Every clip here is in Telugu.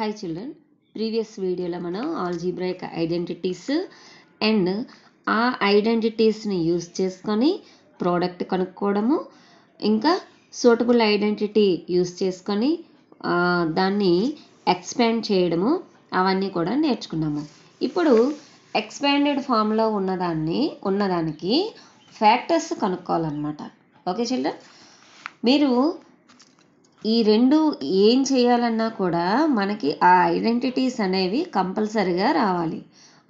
హాయ్ చిల్డ్రన్ ప్రీవియస్ వీడియోలో మనం ఆల్జీబ్రా యొక్క ఐడెంటిటీస్ అండ్ ఆ ఐడెంటిటీస్ని యూజ్ చేసుకొని ప్రోడక్ట్ కనుక్కోవడము ఇంకా సూటబుల్ ఐడెంటిటీ యూజ్ చేసుకొని దాన్ని ఎక్స్పాండ్ చేయడము అవన్నీ కూడా నేర్చుకున్నాము ఇప్పుడు ఎక్స్పాండెడ్ ఫామ్లో ఉన్నదాన్ని ఉన్నదానికి ఫ్యాక్టర్స్ కనుక్కోవాలన్నమాట ఓకే చిల్డ్రన్ మీరు ఈ రెండు ఏం చేయాలన్నా కూడా మనకి ఆ ఐడెంటిటీస్ అనేవి కంపల్సరిగా రావాలి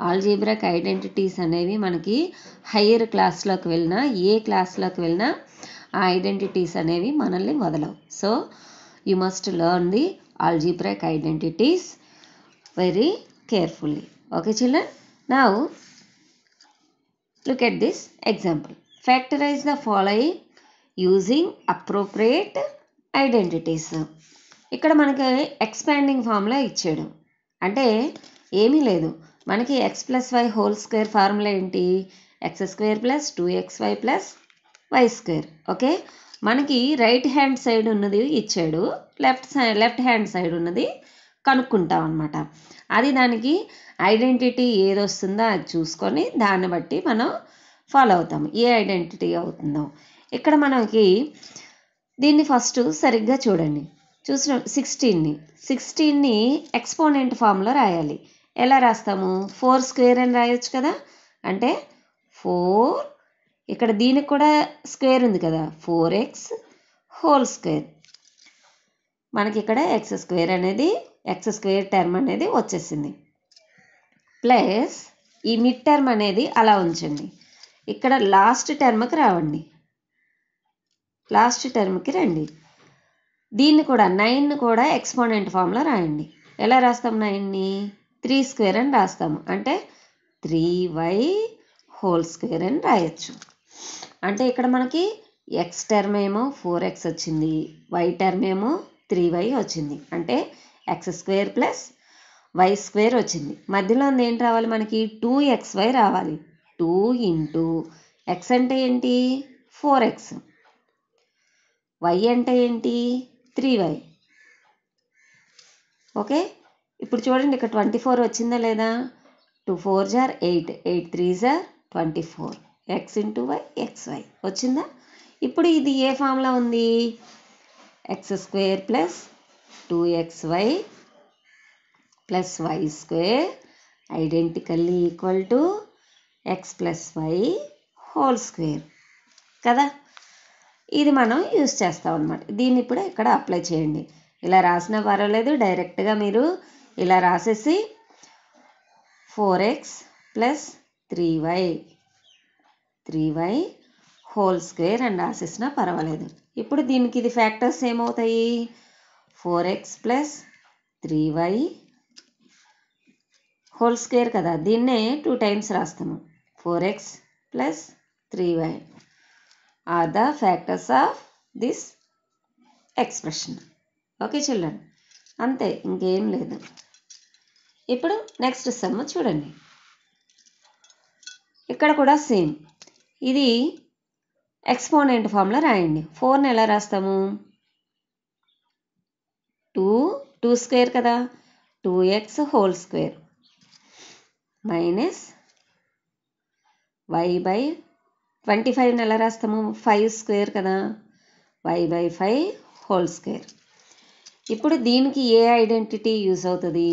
ఆల్జీబ్రాక్ ఐడెంటిటీస్ అనేవి మనకి హయ్యర్ క్లాస్లోకి వెళ్ళినా ఏ క్లాస్లోకి వెళ్ళినా ఆ ఐడెంటిటీస్ అనేవి మనల్ని వదలవు so you must learn the algebraic identities very carefully okay children now look at this example factorize the following using appropriate identities ఇక్కడ మనకి ఎక్స్పాండింగ్ ఫార్ములా ఇచ్చాడు అంటే ఏమీ లేదు మనకి x plus y whole square formula ఏంటి x square plus two x y plus why square okay మనకి రైట్ హ్యాండ్ సైడ్ ఉన్నది ఇచ్చాడు left side left hand side ఉన్నది కనుక్కుంటాం అనమాట అది దానికి ఐడెంటిటీ ఏది వస్తుందో అది చూసుకొని దాన్ని బట్టి మనం ఫాలో అవుతాం ఏ ఐడెంటిటీ అవుతుందో ఇక్కడ మనకి దీన్ని ఫస్ట్ సరిగ్గా చూడండి చూసిన సిక్స్టీన్ని సిక్స్టీన్ని ఎక్స్పోనెంట్ ఫామ్లో రాయాలి ఎలా రాస్తాము ఫోర్ స్క్వేర్ అని రాయొచ్చు కదా అంటే ఫోర్ ఇక్కడ దీనికి కూడా స్క్వేర్ ఉంది కదా ఫోర్ ఎక్స్ హోల్ స్క్వేర్ మనకి ఇక్కడ ఎక్స్ స్క్వేర్ అనేది ఎక్స్ స్క్వేర్ టర్మ్ అనేది వచ్చేసింది ప్లస్ ఈ మిడ్ టర్మ్ అనేది అలా ఉంచండి ఇక్కడ లాస్ట్ టర్మ్కి రావండి లాస్ట్ టర్మ్కి రండి దీన్ని కూడా నైన్ కూడా ఎక్స్పోనెంట్ ఫామ్లో రాయండి ఎలా రాస్తాం నైన్ని త్రీ స్క్వేర్ అని రాస్తాము అంటే త్రీ వై హోల్ స్క్వేర్ అని రాయొచ్చు అంటే ఇక్కడ మనకి ఎక్స్ టర్మ్ ఏమో ఫోర్ ఎక్స్ వచ్చింది వై టర్మ్ ఏమో త్రీ వై వచ్చింది అంటే x square plus why square వచ్చింది మధ్యలో ఉంది ఏం రావాలి మనకి టూ ఎక్స్ వై రావాలి టూ ఇంటూ ఎక్స్ అంటే ఏంటి ఫోర్ ఎక్స్ వై అంటే ఏంటి త్రీ వై ఓకే ఇప్పుడు చూడండి ఇక్కడ ట్వంటీ ఫోర్ వచ్చిందా లేదా టూ ఫోర్ జార్ ఎయిట్ ఎయిట్ త్రీ జార్ twenty four x into y x y వచ్చిందా ఇప్పుడు ఇది ఏ ఫామ్లో ఉంది x square plus two x y plus why square identically equal to X plus y whole square కదా ఇది మనం యూస్ చేస్తాం అనమాట దీన్ని ఇప్పుడు ఇక్కడ అప్లై చేయండి ఇలా రాసిన పర్వాలేదు డైరెక్ట్గా మీరు ఇలా రాసేసి four x plus three y three y whole square అని రాసేసినా పర్వాలేదు ఇప్పుడు దీనికి ఇది ఫ్యాక్టర్స్ ఏమవుతాయి four x plus three y whole square కదా దీన్నే టూ టైమ్స్ రాస్తాము four x plus three y are the factors of this expression okay children అంతే ఇంకేం లేదు ఇప్పుడు నెక్స్ట్ సమ్ చూడండి ఇక్కడ కూడా సేమ్ ఇది ఎక్స్పోనెంట్ ఫామ్లో రాయండి ఫోర్ని ఎలా రాస్తాము టూ టూ స్క్వేర్ కదా two x whole square minus y by twenty ఫైవ్ని ఎలా రాస్తాము ఫైవ్ స్క్వేర్ కదా y by five whole square ఇప్పుడు దీనికి ఏ ఐడెంటిటీ యూజ్ అవుతుంది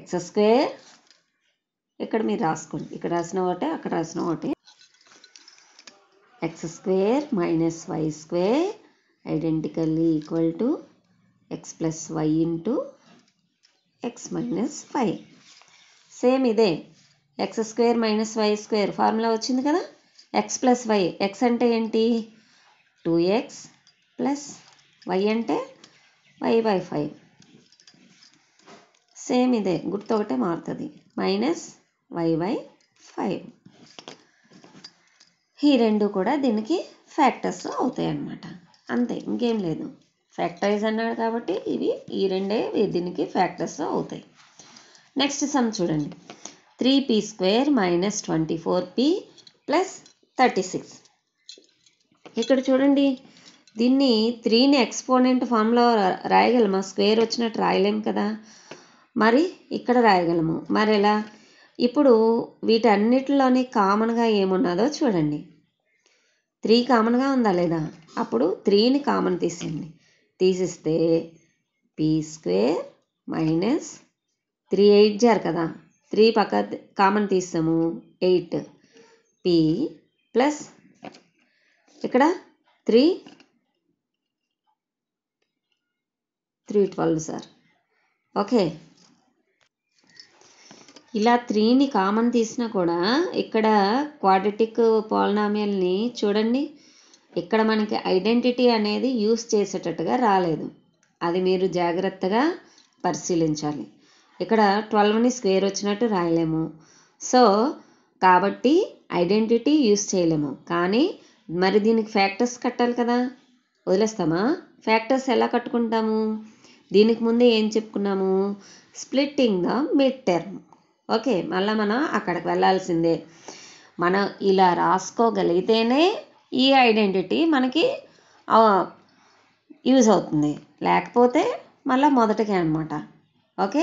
ఎక్స్ స్క్వేర్ ఇక్కడ మీరు రాసుకోండి ఇక్కడ రాసిన ఒకటే అక్కడ రాసిన ఒకటే x square minus why square identically equal to X plus why into X minus five same ఇదే x square minus why square formula వచ్చింది కదా ఎక్స్ ప్లస్ వై ఎక్స్ అంటే ఏంటి టూ ఎక్స్ ప్లస్ వై అంటే వై బై ఫైవ్ సేమ్ ఇదే గుర్తు ఒకటే మారుతుంది మైనస్ వై బై ఫైవ్ ఈ రెండు కూడా దీనికి ఫ్యాక్టర్స్ అవుతాయి అన్నమాట అంతే ఇంకేం లేదు ఫ్యాక్టరైజ్ అన్నాడు కాబట్టి ఇవి ఈ రెండే దీనికి ఫ్యాక్టర్స్ అవుతాయి నెక్స్ట్ సమ్ చూడండి three p square minus twenty four p plus thirty six ఇక్కడ చూడండి దీన్ని త్రీని ఎక్స్పోనెంట్ ఫామ్లో రాయగలమా స్క్వేర్ వచ్చినట్టు రాయలేము కదా మరి ఇక్కడ రాయగలము మరి ఎలా ఇప్పుడు వీటన్నిటిలోని కామన్గా ఏమున్నదో చూడండి త్రీ కామన్గా ఉందా లేదా అప్పుడు త్రీని కామన్ తీసేయండి తీసిస్తే p square minus three eight జార్ కదా త్రీ పక్క కామన్ తీస్తాము ఎయిట్ పీ ప్లస్ ఇక్కడ త్రీ త్రీ ట్వెల్వ్ సార్ ఓకే ఇలా త్రీని కామన్ తీసినా కూడా ఇక్కడ క్వాడ్రటిక్ పాలనామియల్ని చూడండి ఇక్కడ మనకి ఐడెంటిటీ అనేది యూస్ చేసేటట్టుగా రాలేదు అది మీరు జాగ్రత్తగా పరిశీలించాలి ఇక్కడ ట్వెల్వ్ని స్క్వేర్ వచ్చినట్టు రాయలేము సో కాబట్టి ఐడెంటిటీ యూజ్ చేయలేము కానీ మరి దీనికి ఫ్యాక్టర్స్ కట్టాలి కదా వదిలేస్తామా ఫ్యాక్టర్స్ ఎలా కట్టుకుంటాము దీనికి ముందే ఏం చెప్పుకున్నాము splitting the mid term okay మళ్ళీ మనం అక్కడికి వెళ్ళాల్సిందే మనం ఇలా రాసుకోగలిగితేనే ఈ ఐడెంటిటీ మనకి యూజ్ అవుతుంది లేకపోతే మళ్ళీ మొదటికే అనమాట ఓకే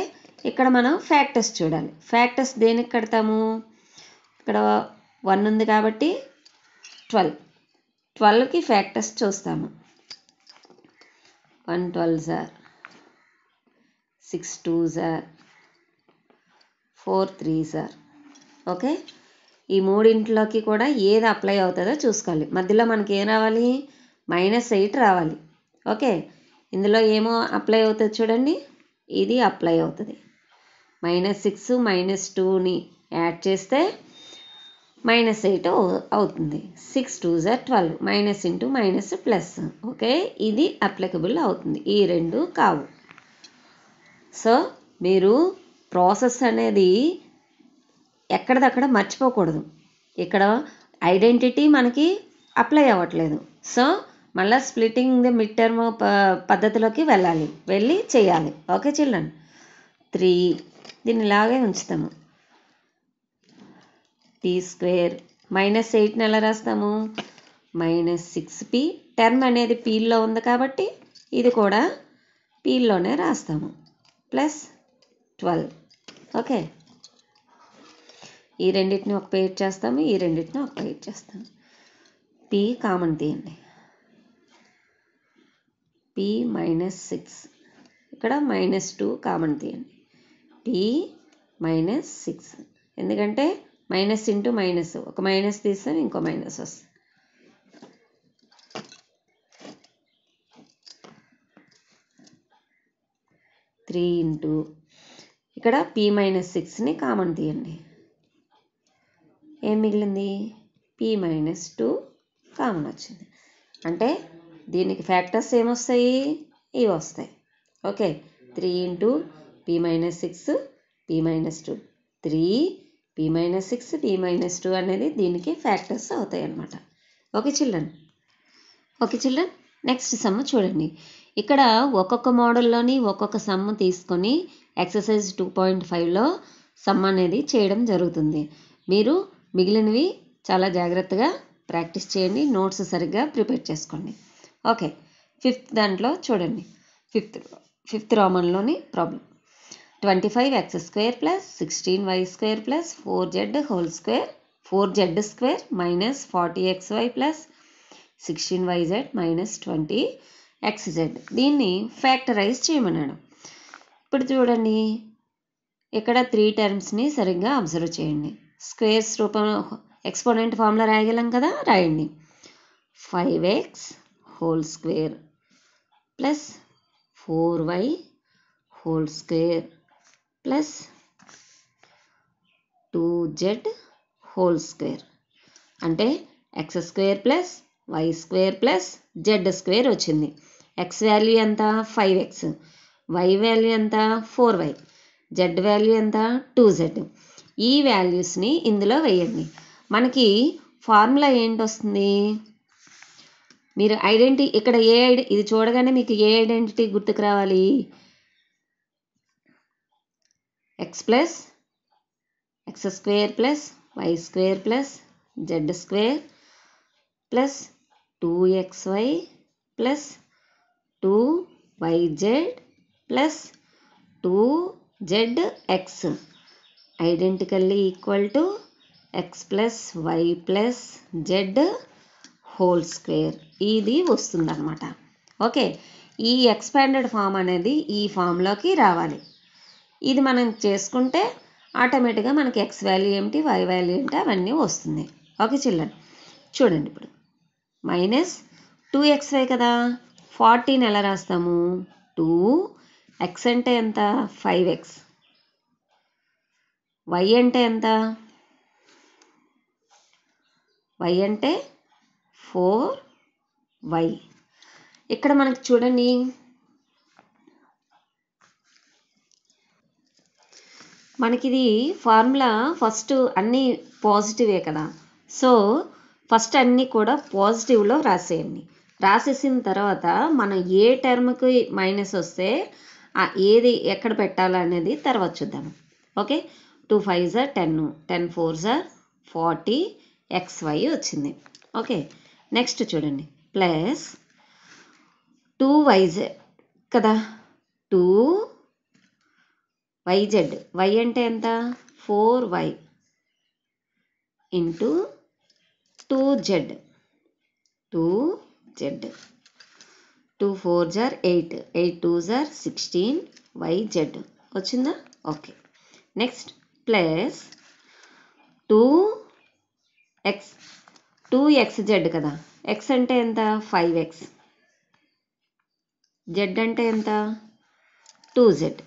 ఇక్కడ మనం ఫ్యాక్టర్స్ చూడాలి ఫ్యాక్టర్స్ దేనికి కడతాము ఇక్కడ వన్ ఉంది కాబట్టి ట్వెల్వ్ ట్వెల్వ్కి ఫ్యాక్టర్స్ చూస్తాము వన్ ట్వెల్వ్ సార్ సిక్స్ టూ సార్ ఫోర్ త్రీ సార్ ఓకే ఈ మూడింట్లోకి కూడా ఏది అప్లై అవుతుందో చూసుకోవాలి మధ్యలో మనకి ఏం రావాలి మైనస్ ఎయిట్ రావాలి ఓకే ఇందులో ఏమో అప్లై అవుతుంది చూడండి ఇది అప్లై అవుతుంది మైనస్ సిక్స్ మైనస్ టూని యాడ్ చేస్తే మైనస్ ఎయిట్ అవుతుంది సిక్స్ టూ జా twelve minus into minus plus okay ఇది అప్లికబుల్ అవుతుంది ఈ రెండు కావు సో మీరు ప్రాసెస్ అనేది ఎక్కడిదక్కడ మర్చిపోకూడదు ఇక్కడ ఐడెంటిటీ మనకి అప్లై అవ్వట్లేదు సో మళ్ళీ స్ప్లిటింగ్ ది మిడ్ టర్మ్ పద్ధతిలోకి వెళ్ళాలి వెళ్ళి చేయాలి ఓకే చిల్డ్రన్ త్రీ దీన్ని ఇలాగే ఉంచుతాము టీ స్క్వేర్ మైనస్ ఎయిట్ని ఎలా రాస్తాము మైనస్ సిక్స్ పి టెన్ అనేది పీల్లో ఉంది కాబట్టి ఇది కూడా పీల్లోనే రాస్తాము ప్లస్ ట్వెల్వ్ ఓకే ఈ రెండింటిని ఒక పేట్ చేస్తాము ఈ రెండింటిని ఒక పేర్ చేస్తాము పి కామన్ తీయండి పీ మైనస్ సిక్స్ ఇక్కడ మైనస్ టూ కామన్ తీయండి పి మైనస్ సిక్స్ ఎందుకంటే మైనస్ ఇంటూ మైనస్ ఒక మైనస్ తీస్తే ఇంకో మైనస్ వస్తుంది త్రీ ఇంటూ ఇక్కడ పి మైనస్ సిక్స్ని కామన్ తీయండి ఏం మిగిలింది పి మైనస్ టూ కామన్ వచ్చింది అంటే దీనికి ఫ్యాక్టర్స్ ఏమొస్తాయి ఇవి వస్తాయి okay three into p minus six p minus two three b minus six b minus two అనేది దీనికి ఫ్యాక్టర్స్ అవుతాయి అన్నమాట okay children okay children next sum చూడండి ఇక్కడ ఒక్కొక్క మోడల్లోని ఒక్కొక్క సమ్ తీసుకొని ఎక్సర్సైజ్ టూ పాయింట్ ఫైవ్లో సమ్ అనేది చేయడం జరుగుతుంది మీరు మిగిలినవి చాలా జాగ్రత్తగా ప్రాక్టీస్ చేయండి నోట్స్ సరిగ్గా ప్రిపేర్ చేసుకోండి ఓకే ఫిఫ్త్ దాంట్లో చూడండి ఫిఫ్త్ ఫిఫ్త్ రోమన్లోని problem twenty five x square plus sixteen y square plus four z whole square four z square minus forty x y plus sixteen y z minus twenty x z దీన్ని ఫ్యాక్టరైజ్ చేయమన్నాడు ఇప్పుడు చూడండి ఇక్కడ త్రీ టర్మ్స్ని సరిగ్గా అబ్జర్వ్ చేయండి స్క్వేర్స్ రూపం ఎక్స్పోనెంట్ ఫామ్లో రాయగలం కదా రాయండి five x whole square plus four y whole square plus two z whole square అంటే x square plus why square plus Z square వచ్చింది ఎక్స్ వాల్యూ ఎంత ఫైవ్ ఎక్స్ వై వాల్యూ ఎంత ఫోర్ వై జెడ్ వాల్యూ ఎంత టూ జెడ్ ఈ వాల్యూస్ని ఇందులో వేయండి మనకి ఫార్ములా ఏంటి వస్తుంది మీరు ఐడెంటిటీ ఇక్కడ ఏ ఐడెంటి ఇది చూడగానే మీకు ఏ ఐడెంటిటీ గుర్తుకు రావాలి x plus x square plus why square plus Z square plus two x y plus two y z plus two z x identically equal to X plus why plus z whole square ఇది వస్తుందన్నమాట ఓకే ఈ ఎక్స్పాండెడ్ ఫామ్ అనేది ఈ ఫామ్లోకి రావాలి ఇది మనం చేసుకుంటే ఆటోమేటిక్గా మనకి ఎక్స్ వాల్యూ ఏంటి వై వాల్యూ ఏంటి అవన్నీ వస్తుంది ఓకే చిల్డ్రన్ చూడండి ఇప్పుడు మైనస్ టూ ఎక్స్ వై కదా ఫార్టీని ఎలా రాస్తాము టూ ఎక్స్ అంటే ఎంత ఫైవ్ ఎక్స్ వై అంటే ఎంత వై అంటే ఫోర్ వై ఇక్కడ మనకి చూడండి మనకిది ఫార్ములా ఫస్ట్ అన్నీ పాజిటివే కదా సో ఫస్ట్ అన్నీ కూడా పాజిటివ్లో రాసేయండి రాసేసిన తర్వాత మనం ఏ టర్మ్కి మైనస్ వస్తే ఏది ఎక్కడ పెట్టాలనేది తర్వాత చూద్దాం ఓకే టూ ఫైవ్ జార్ టెన్ టెన్ ఫోర్ జార్ ఫార్టీ ఎక్స్ వై వచ్చింది ఓకే నెక్స్ట్ చూడండి ప్లస్ టూ వైజ్ కదా టూ వైజెడ్ వై అంటే ఎంత four y into two z two z two four జార్ ఎయిట్ ఎయిట్ టూ జార్ సిక్స్టీన్ వై జెడ్ వచ్చిందా okay next plus two x two x z కదా ఎక్స్ అంటే ఎంత ఫైవ్ ఎక్స్ జెడ్ అంటే ఎంత టూ జెడ్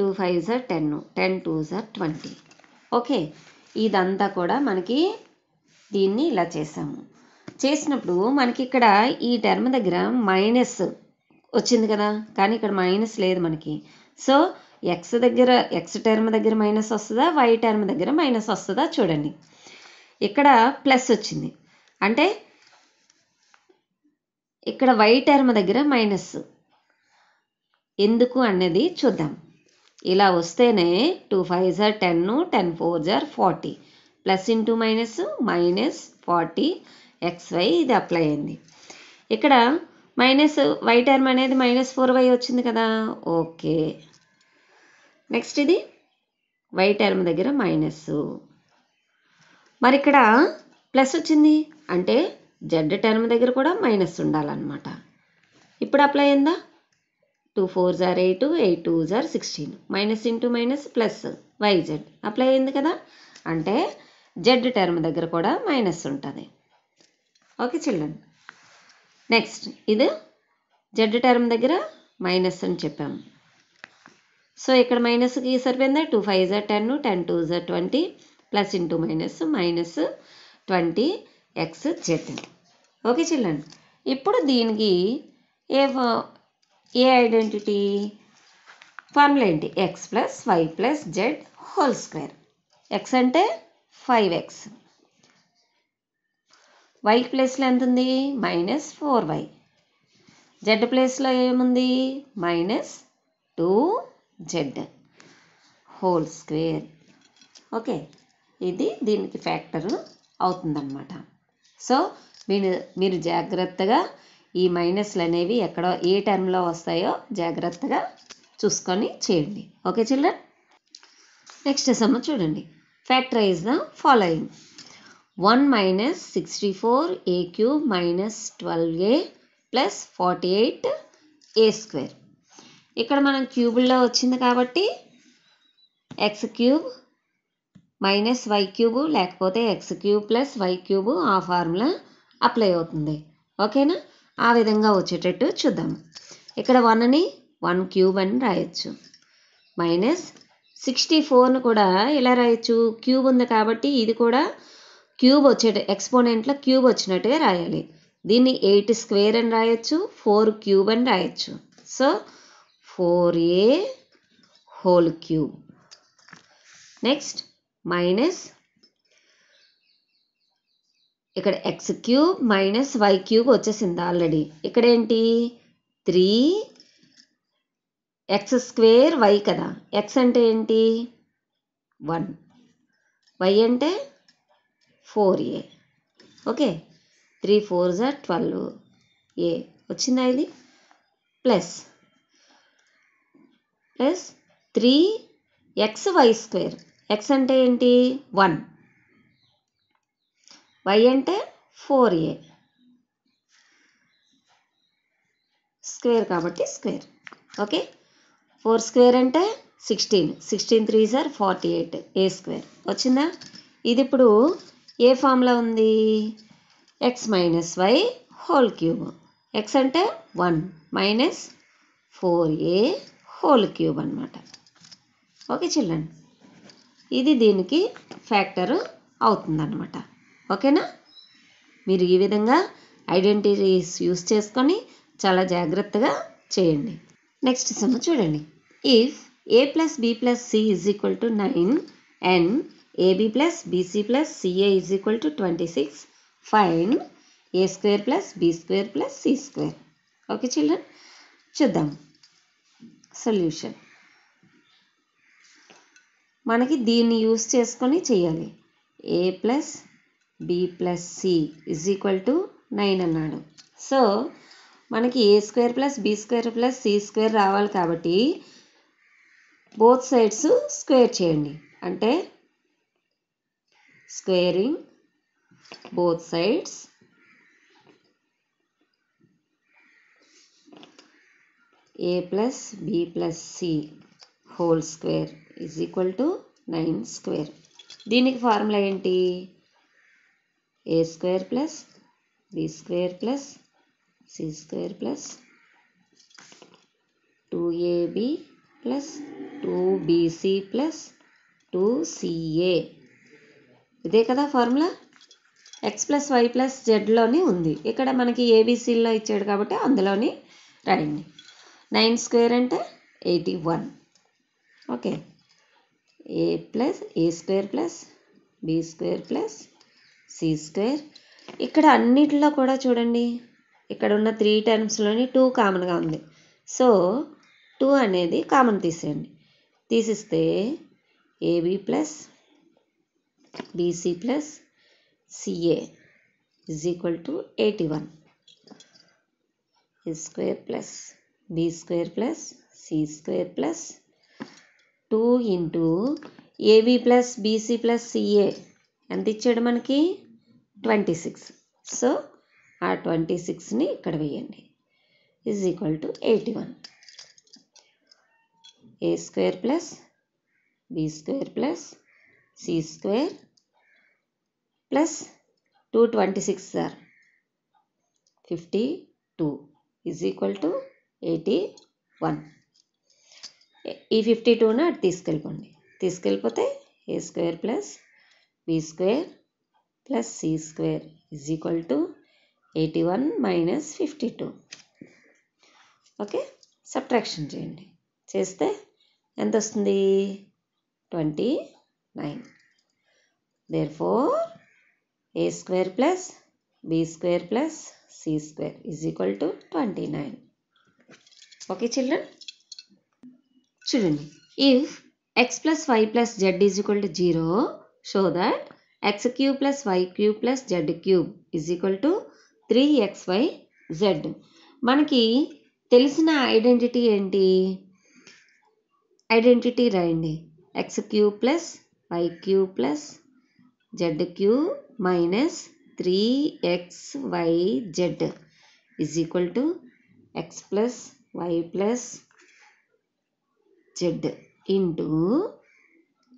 టూ ఫైవ్ సార్ టెన్ టెన్ టూ సార్ ట్వంటీ ఓకే ఇదంతా కూడా మనకి దీన్ని ఇలా చేసాము చేసినప్పుడు మనకి ఇక్కడ ఈ టర్మ్ దగ్గర మైనస్ వచ్చింది కదా కానీ ఇక్కడ మైనస్ లేదు మనకి సో ఎక్స్ దగ్గర ఎక్స్ టర్మ్ దగ్గర మైనస్ వస్తుందా వై టర్మ్ దగ్గర మైనస్ వస్తుందా చూడండి ఇక్కడ ప్లస్ వచ్చింది అంటే ఇక్కడ వై టర్మ్ దగ్గర మైనస్ ఎందుకు అనేది చూద్దాం ఇలా వస్తేనే టూ ఫైవ్ జార్ టెన్ టెన్ ఫోర్ జార్ forty plus into minus minus forty x y ఇది అప్లై అయింది ఇక్కడ మైనస్ వై టర్మ్ అనేది మైనస్ ఫోర్ వై వచ్చింది కదా ఓకే నెక్స్ట్ ఇది వై టర్మ్ దగ్గర మైనస్ మరి ఇక్కడ ప్లస్ వచ్చింది అంటే జెడ్ టర్మ్ దగ్గర కూడా మైనస్ ఉండాలన్నమాట ఇప్పుడు అప్లై అయిందా టూ ఫోర్ జార్ ఎయిట్ ఎయిట్ టూ జార్ sixteen minus into minus plus y z apply అయింది కదా అంటే జెడ్ టర్మ్ దగ్గర కూడా మైనస్ ఉంటుంది ఓకే చిల్డ్రన్ నెక్స్ట్ ఇది జెడ్ టర్మ్ దగ్గర మైనస్ అని చెప్పాం సో ఇక్కడ మైనస్కి సరిపోయిందా టూ ఫైవ్ జర్ టెన్ టెన్ టూ జర్ twenty plus into minus minus twenty x z okay children ఇప్పుడు దీనికి ఏ ఏ ఐడెంటిటీ ఫార్ములా ఏంటి x plus why plus z whole square x అంటే ఫైవ్ ఎక్స్ వై ప్లేస్లో ఎంత ఉంది మైనస్ ఫోర్ వై జెడ్ ప్లేస్లో ఏముంది minus two z whole square okay ఇది దీనికి ఫ్యాక్టరు అవుతుందన్నమాట సో మీరు మీరు జాగ్రత్తగా ఈ మైనస్లు అనేవి ఎక్కడ ఏ టర్మ్లో వస్తాయో జాగ్రత్తగా చూసుకొని చేయండి ఓకే చిల్డ్రన్ నెక్స్ట్ సమ్మ చూడండి is the following one minus sixty four a cube minus twelve a plus forty eight a square ఇక్కడ మనం క్యూబుల్లో వచ్చింది కాబట్టి x cube minus y cube లేకపోతే x cube plus y cube ఆ ఫార్ములా అప్లై అవుతుంది ఓకేనా ఆ విధంగా వచ్చేటట్టు చూద్దాం ఇక్కడ వన్ని వన్ క్యూబ్ అని రాయొచ్చు మైనస్ సిక్స్టీ ఫోర్ను కూడా ఎలా రాయొచ్చు క్యూబ్ ఉంది కాబట్టి ఇది కూడా క్యూబ్ వచ్చేట ఎక్స్పోనెంట్లో క్యూబ్ వచ్చినట్టుగా రాయాలి దీన్ని ఎయిట్ స్క్వేర్ అని రాయొచ్చు ఫోర్ క్యూబ్ అని రాయొచ్చు so four a whole cube next minus ఇక్కడ x cube minus y cube వచ్చేసింది ఆల్రెడీ ఇక్కడ ఏంటి త్రీ ఎక్స్ స్క్వేర్ వై కదా ఎక్స్ అంటే ఏంటి వన్ వై అంటే four a okay three four జా ట్వెల్వ్ ఏ వచ్చిందా ఇది plus plus three X y square x అంటే ఏంటి వన్ వై అంటే ఫోర్ ఏ స్క్వేర్ కాబట్టి స్క్వేర్ ఓకే ఫోర్ స్క్వేర్ అంటే సిక్స్టీన్ సిక్స్టీన్ త్రీ సార్ ఫార్టీ ఎయిట్ ఏ స్క్వేర్ వచ్చిందా ఇది ఇప్పుడు ఏ ఫామ్లో ఉంది x minus y whole cube x అంటే one minus four a whole cube అనమాట ఓకే చిల్డ్రన్ ఇది దీనికి ఫ్యాక్టర్ అవుతుందన్నమాట ఓకేనా మీరు ఈ విధంగా ఐడెంటిటీస్ యూస్ చేసుకొని చాలా జాగ్రత్తగా చేయండి నెక్స్ట్ సమ్ చూడండి if a plus B plus c is equal to nine and a b plus BC plus c a is equal to twenty six find a square plus B square plus C square okay children చూద్దాం సొల్యూషన్ మనకి దీన్ని యూస్ చేసుకొని చేయాలి a plus B plus c is equal to nine అన్నాడు సో మనకి a square plus B square plus C square రావాలి కాబట్టి బోత్ సైడ్స్ స్క్వేర్ చేయండి అంటే squaring both sides A plus B plus C whole square is equal to nine square దీనికి ఫార్ములా ఏంటి A square plus B square plus C square plus two AB plus two BC plus two CA ఇదే కదా formula X plus why plus జెడ్లోనే ఉంది ఇక్కడ మనకి ఏబీసీలో ఇచ్చాడు కాబట్టి అందులోని రాయండి నైన్ స్క్వేర్ అంటే eighty one okay A plus A square plus B square plus C square ఇక్కడ అన్నిటిలో కూడా చూడండి ఇక్కడ ఉన్న త్రీ టర్మ్స్లోని టూ కామన్గా ఉంది సో టూ అనేది కామన్ తీసేయండి తీసిస్తే AB plus BC plus CA is equal to eighty one ఈ square plus B square plus C square plus two into AB plus BC plus CA ఎంత ఇచ్చాడు మనకి ట్వంటీ సిక్స్ సో ఆ ట్వంటీ సిక్స్ని ఇక్కడ వేయండి is equal to eighty one A square plus B square plus C square plus two twenty six సార్ fifty two is equal to eighty one ఈ ఫిఫ్టీ టూను అటు తీసుకెళ్ళిపోండి తీసుకెళ్ళిపోతే A square plus B square plus C square is equal to eighty one minus fifty two okay subtraction చేయండి చేస్తే ఎంత వస్తుంది twenty nine therefore A square plus B square plus C square is equal to twenty nine okay children చూడండి if X plus why plus Z is equal to zero show show that x cube plus y cube plus z to three X Y Z మనకి తెలిసిన ఐడెంటిటీ ఏంటి ఐడెంటిటీ రాయండి X cube plus Y cube plus Z cube minus three X Y Z is equal to X plus why plus Z into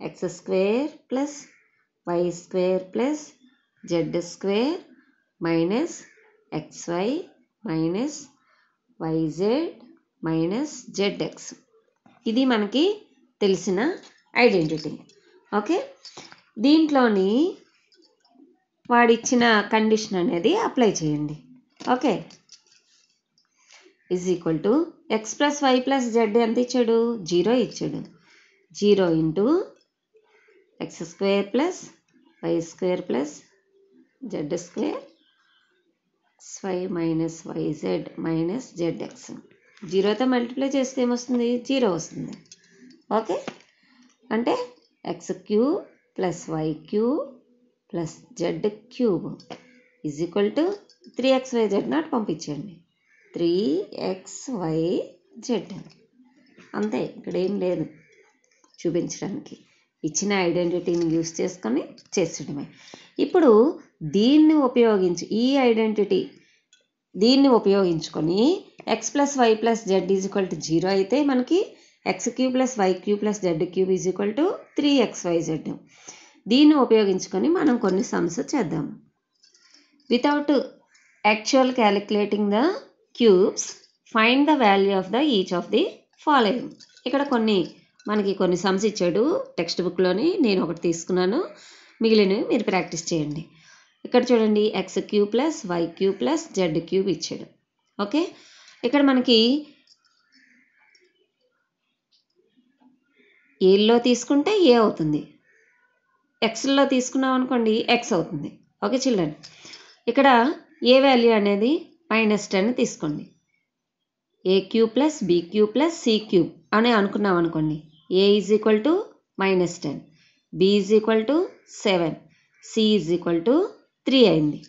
X square plus why square plus Z square minus XY minus YZ minus ZX ఇది మనకి తెలిసిన ఐడెంటిటీ ఓకే దీంట్లోని వాడిచ్చిన కండిషన్ అనేది అప్లై చేయండి okay is equal to X plus why plus Z ఎంత ఇచ్చాడు జీరో ఇచ్చాడు zero into X square plus why square plus Z square Y minus YZ minus Z X జీరోతో మల్టిప్లై చేస్తే ఏమొస్తుంది జీరో వస్తుంది ఓకే అంటే X cube plus Y cube plus Z cube is equal to three X Y Z నాట్ పంపించండి త్రీ ఎక్స్ వై జెడ్ అంతే ఇక్కడ ఏం లేదు చూపించడానికి ఇచ్చిన ఐడెంటిటీని యూస్ చేసుకొని చేసడమే ఇప్పుడు దీన్ని ఉపయోగించి ఈ ఐడెంటిటీ దీన్ని ఉపయోగించుకొని X plus why plus Z is equal to zero అయితే మనకి X cube plus Y cube plus Z cube is equal to three X Y Z దీన్ని ఉపయోగించుకొని మనం కొన్ని సమ్స్ చేద్దాం without actual calculating the cubes find the value of the each of the following ఇక్కడ కొన్ని మనకి కొన్ని సమ్స్ ఇచ్చాడు టెక్స్ట్ బుక్లోని నేను ఒకటి తీసుకున్నాను మిగిలినవి మీరు ప్రాక్టీస్ చేయండి ఇక్కడ చూడండి X cube plus Y cube plus Z cube ఇచ్చాడు ఓకే ఇక్కడ మనకి ఏల్లో తీసుకుంటే ఏ అవుతుంది ఎక్స్లో తీసుకున్నాం అనుకోండి ఎక్స్ అవుతుంది ఓకే చిల్డ్రన్ ఇక్కడ ఏ వాల్యూ అనేది మైనస్ టెన్ తీసుకోండి A cube plus B cube plus C cube అని అనుకున్నాం అనుకోండి A is equal to minus ten B is equal to seven C is equal to three అయింది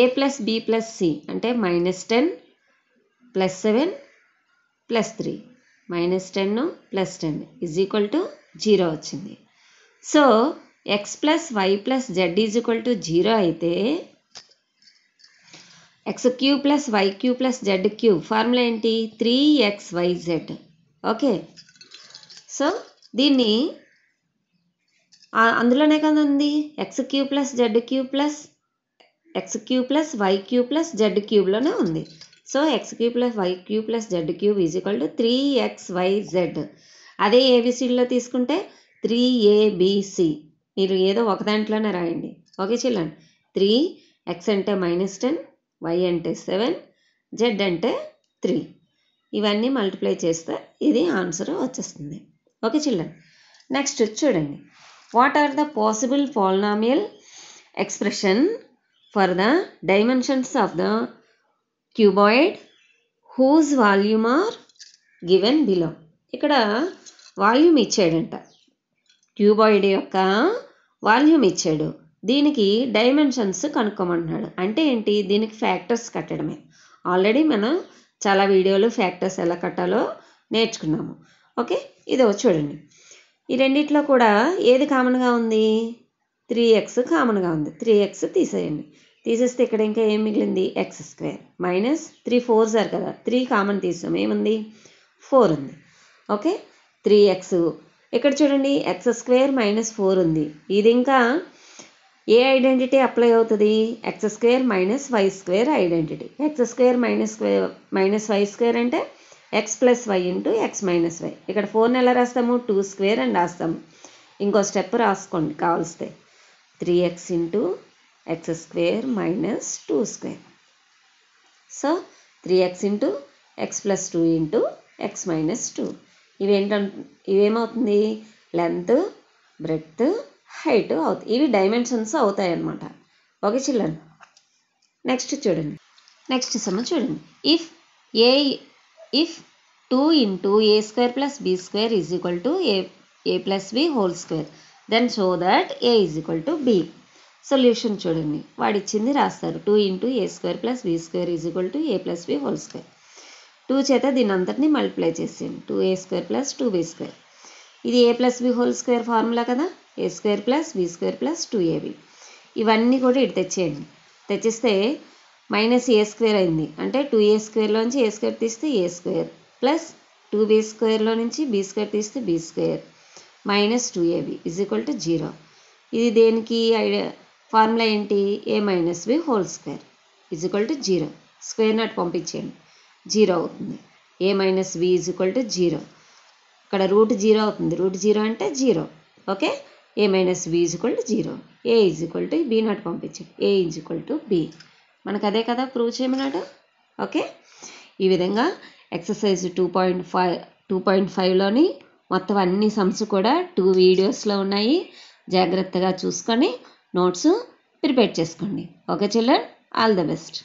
A plus B plus C అంటే minus ten plus seven plus three minus ten plus ten is equal to zero వచ్చింది so X plus why plus Z is equal to zero అయితే X cube plus Y cube plus Z cube formula ఏంటి three X Y Z okay so దీన్ని అందులోనే కదా ఉంది X cube plus Z cube plus X cube plus Y cube plus Z క్యూబ్లోనే ఉంది so X cube plus Y cube plus Z cube is equal to three X Y Z అదే ఏబీసీలో తీసుకుంటే త్రీ ఏబిసి మీరు ఏదో ఒక దాంట్లోనే రాయండి ఓకే చిల్లన్ త్రీ ఎక్స్ అంటే మైనస్ టెన్ వై అంటే సెవెన్ జెడ్ అంటే త్రీ ఇవన్నీ మల్టిప్లై చేస్తే ఇది ఆన్సర్ వచ్చేస్తుంది ఓకే చిల్డ్రన్ నెక్స్ట్ చూడండి what are the possible polynomial expression for the dimensions of the cuboid whose volume are given below ఇక్కడ వాల్యూమ్ ఇచ్చాడంట క్యూబాయిడ్ యొక్క వాల్యూమ్ ఇచ్చాడు దీనికి డైమెన్షన్స్ కనుక్కోమంటున్నాడు అంటే ఏంటి దీనికి ఫ్యాక్టర్స్ కట్టడమే ఆల్రెడీ మనం చాలా వీడియోలు ఫ్యాక్టర్స్ ఎలా కట్టాలో నేర్చుకున్నాము ఓకే ఇది చూడండి ఈ రెండిట్లో కూడా ఏది కామన్గా ఉంది త్రీ ఎక్స్ కామన్గా ఉంది త్రీ ఎక్స్ తీసేయండి తీసేస్తే ఇక్కడ ఇంకా ఏం మిగిలింది X square minus three four సార్ కదా త్రీ కామన్ తీసాం ఏముంది ఫోర్ ఉంది ఓకే త్రీ ఎక్స్ ఇక్కడ చూడండి ఎక్స్ స్క్వేర్ మైనస్ ఫోర్ ఉంది ఇది ఇంకా ఏ ఐడెంటిటీ అప్లై అవుతుంది X square minus why square identity X square minus square minus why square అంటే X plus why into X minus Y ఇక్కడ ఫోర్ని ఎలా రాస్తాము టూ స్క్వేర్ అని రాస్తాము ఇంకో స్టెప్ రాసుకోండి కావాల్స్తే three X into X square minus two square so three X into X plus two into X minus two ఇవేంటం ఇవేమవుతుంది లెంత్ బ్రెడ్త్ హైట్ అవుతుంది ఇవి డైమెన్షన్స్ అవుతాయి అన్నమాట ఓకే చిల్లర్ నెక్స్ట్ చూడండి నెక్స్ట్ సమ్మ చూడండి if A if two into A square plus B square is equal to A A plus B whole square then show that A is equal to B solution చూడండి వాడు ఇచ్చింది రాస్తారు two into A square plus B square is equal to A plus B whole square two చేత దీని అంతటిని మల్టిప్లై చేసేయండి two A square plus two B square ఇది A plus B whole square formula కదా A square plus B square plus two AB ఇవన్నీ కూడా ఇటు తెచ్చేయండి తెచ్చిస్తే మైనస్ ఏ స్క్వేర్ అయింది అంటే టూ ఏ స్క్వేర్లో నుంచి ఏ స్క్వేర్ తీస్తే A square plus two B స్క్వేర్లో నుంచి బీ స్క్వేర్ తీస్తే B square minus two AB is equal to zero ఇది దేనికి ఐడియా ఫార్ములా ఏంటి A minus B whole square is equal to zero square నాట్ పంపించేయండి జీరో అవుతుంది A minus B is equal to zero ఇక్కడ రూట్ జీరో అవుతుంది రూట్ జీరో అంటే zero okay A minus B is equal to zero A is equal to B not పంపించండి A is equal to B మనకు అదే కదా ప్రూవ్ చేయమన్నాడు ఓకే ఈ విధంగా exercise two point five two point ఫైవ్లోని మొత్తం అన్ని సమ్స్ కూడా టూ వీడియోస్లో ఉన్నాయి జాగ్రత్తగా చూసుకొని నోట్స్ ప్రిపేర్ చేసుకోండి okay children all the best